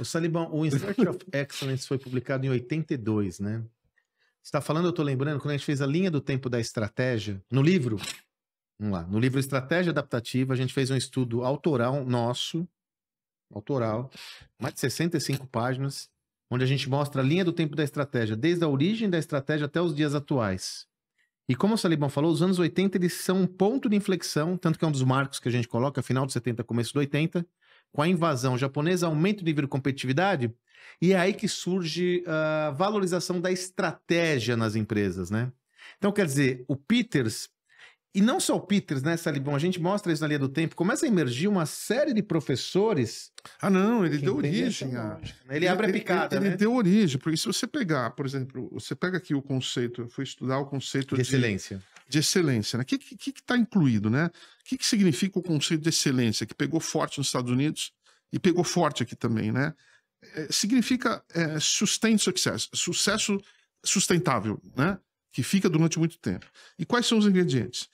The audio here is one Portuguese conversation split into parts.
O Salibão, o In Search of Excellence foi publicado em 82, né? Você está falando, eu estou lembrando, quando a gente fez a linha do tempo da estratégia, no livro, vamos lá, no livro Estratégia Adaptativa, a gente fez um estudo autoral nosso, autoral, mais de 65 páginas, onde a gente mostra a linha do tempo da estratégia, desde a origem da estratégia até os dias atuais. E como o Salibão falou, os anos 80 eles são um ponto de inflexão, tanto que é um dos marcos que a gente coloca, final de 70, começo de 80, com a invasão japonesa, aumento do nível de competitividade, e é aí que surge a valorização da estratégia nas empresas, né? Então, quer dizer, o Peters, e não só o Peters, né, Salibão? A gente mostra isso na linha do tempo. Começa a emergir uma série de professores. Ah, não, ele deu origem. Né? A... Ele, ele, abre a picada. Ele, ele né? deu origem, porque se você pegar, por exemplo, você pega aqui o conceito, eu fui estudar o conceito de, de excelência de excelência. Né? O que está que, que tá incluído? Né? O que, que significa o conceito de excelência, que pegou forte nos Estados Unidos e pegou forte aqui também? Né? É, significa é, sustained success, sucesso sustentável, né? que fica durante muito tempo. E quais são os ingredientes?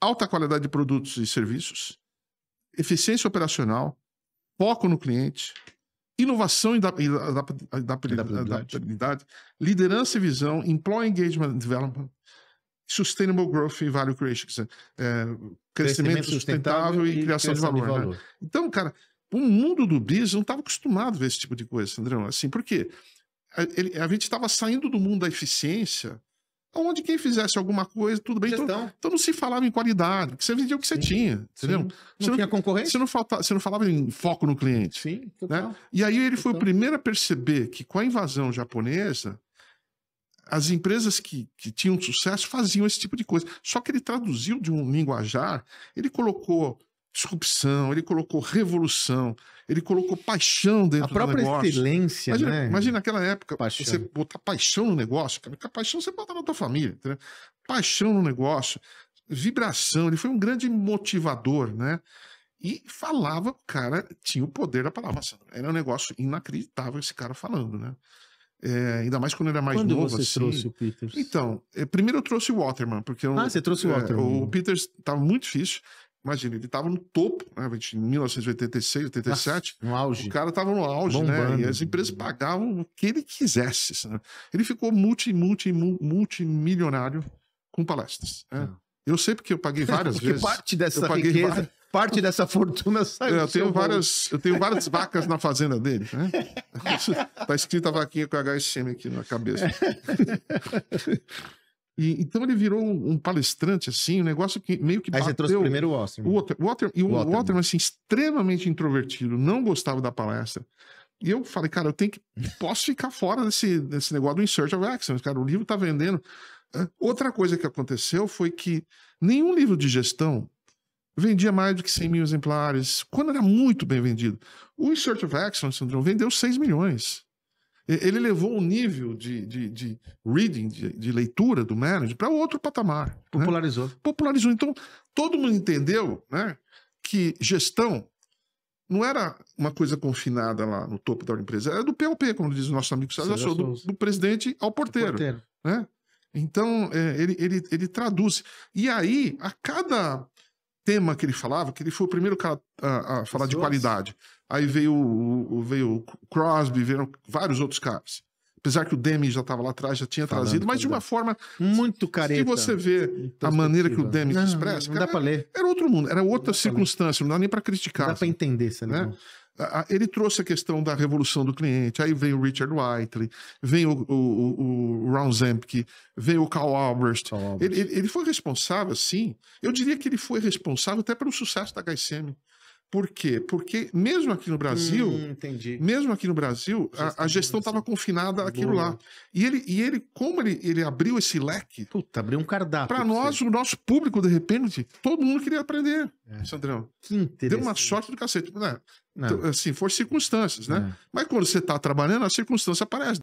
Alta qualidade de produtos e serviços, eficiência operacional, foco no cliente, inovação e adaptabilidade, liderança e visão, employee engagement and development, Sustainable Growth e Value Creation, é, crescimento, crescimento, sustentável e, e criação, de valor. De valor. Né? Então, cara, o mundo do business não estava acostumado a ver esse tipo de coisa, Sandrão. Assim, por quê? A, ele, a gente estava saindo do mundo da eficiência, onde quem fizesse alguma coisa, tudo bem. Então, então não se falava em qualidade, você vendia o que você Sim. tinha, entendeu? Sim. Não você não tinha concorrência? Você não, faltava, você não falava em foco no cliente. Sim, né? total. Né? E aí ele total. foi o primeiro a perceber que com a invasão japonesa, as empresas que, que tinham sucesso faziam esse tipo de coisa. Só que ele traduziu de um linguajar, ele colocou disrupção, ele colocou revolução, ele colocou paixão dentro do negócio. A própria excelência, imagina, né? Imagina naquela época, paixão. você botar paixão no negócio, cara, a paixão você bota na tua família, entendeu? paixão no negócio, vibração, ele foi um grande motivador, né? E falava, o cara tinha o poder da palavra. Era um negócio inacreditável esse cara falando, né? É, ainda mais quando ele era é mais quando novo. Você assim. trouxe o Peters? Então, é, primeiro eu trouxe o Waterman, porque eu, ah, você trouxe o é, Waterman. o Peters estava muito difícil. Imagina, ele estava no topo, né, em 1986, 87. Ah, no auge. O cara estava no auge, Bombando. né? E as empresas pagavam o que ele quisesse. Ele ficou multi, multi, multimilionário com palestras. Né? Ah. Eu sei porque eu paguei várias vezes. parte dessa eu paguei riqueza. Várias parte dessa fortuna saiu. É, eu tenho várias, eu tenho várias vacas na fazenda dele. Né? tá escrita vaquinha com HSM aqui na cabeça. E, então ele virou um, um, palestrante, assim, um negócio que meio que. Aí você trouxe primeiro o Osterman. O Water, Water, e o Waterman. Waterman, assim, extremamente introvertido, não gostava da palestra. E eu falei, cara, eu tenho que. Posso ficar fora desse, desse negócio do Insert of Excellence, cara. O livro tá vendendo. Ah, outra coisa que aconteceu foi que nenhum livro de gestão vendia mais do que 100 mil exemplares, quando era muito bem vendido. O In Search of Excellence, Sandrão, vendeu 6 milhões. Ele levou o nível de, de, de reading, de, de, leitura do manager para outro patamar. Né? Popularizou. Né? Popularizou. Então, todo mundo entendeu né, que gestão não era uma coisa confinada lá no topo da empresa, era do POP, como diz o nosso amigo César Souza, do, do, presidente ao porteiro. porteiro. Né? Então, é, ele, ele, ele traduz. E aí, a cada tema que ele falava, que ele foi o primeiro cara a, a falar de qualidade. Aí veio, veio Crosby, vieram vários outros caras. Apesar que o Demi já estava lá atrás, já tinha Falando trazido, mas de uma forma muito careta. Se você vê a maneira que o Demi se expressa, não, não, dá para ler. Era outro mundo, era outra circunstância, não dá nem para criticar. Não dá assim, para entender, você Né? Ele trouxe a questão da revolução do cliente, aí vem o Richard Whiteley, vem o, o, o, o Ron Zemke, vem o Carl Albrecht. Carl Albrecht. Ele, ele, foi responsável, sim. Eu diria que ele foi responsável até pelo sucesso da HSM. Por quê? Porque mesmo aqui no Brasil, hum, mesmo aqui no Brasil, a, gestão estava confinada àquilo lá. E ele, e ele como ele, ele abriu esse leque... Puta, abriu um cardápio. Para nós, o nosso público, de repente, todo mundo queria aprender, é. Sandrão. Que interessante. Deu uma sorte do cacete. Né? Né? Então, assim, for circunstâncias, né? É. Mas quando você está trabalhando, a circunstância aparece.